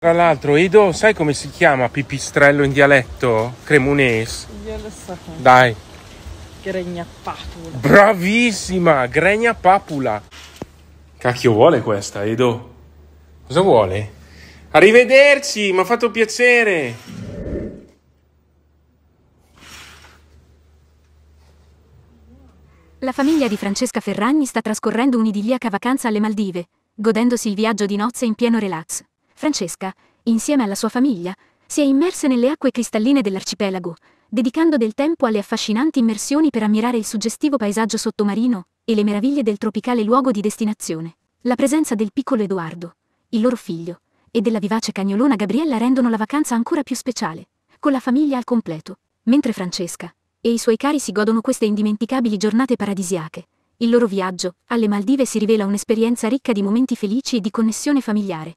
Tra l'altro, Edo, sai come si chiama pipistrello in dialetto cremunese? Io lo so. Dai. Gregnapapula. Bravissima, gregnapapula. Cacchio vuole questa, Edo? Cosa vuole? Arrivederci, mi ha fatto piacere. La famiglia di Francesca Ferragni sta trascorrendo un'idilliaca vacanza alle Maldive, godendosi il viaggio di nozze in pieno relax. Francesca, insieme alla sua famiglia, si è immersa nelle acque cristalline dell'arcipelago, dedicando del tempo alle affascinanti immersioni per ammirare il suggestivo paesaggio sottomarino e le meraviglie del tropicale luogo di destinazione. La presenza del piccolo Edoardo, il loro figlio, e della vivace cagnolona Gabriella rendono la vacanza ancora più speciale, con la famiglia al completo, mentre Francesca e i suoi cari si godono queste indimenticabili giornate paradisiache. Il loro viaggio alle Maldive si rivela un'esperienza ricca di momenti felici e di connessione familiare.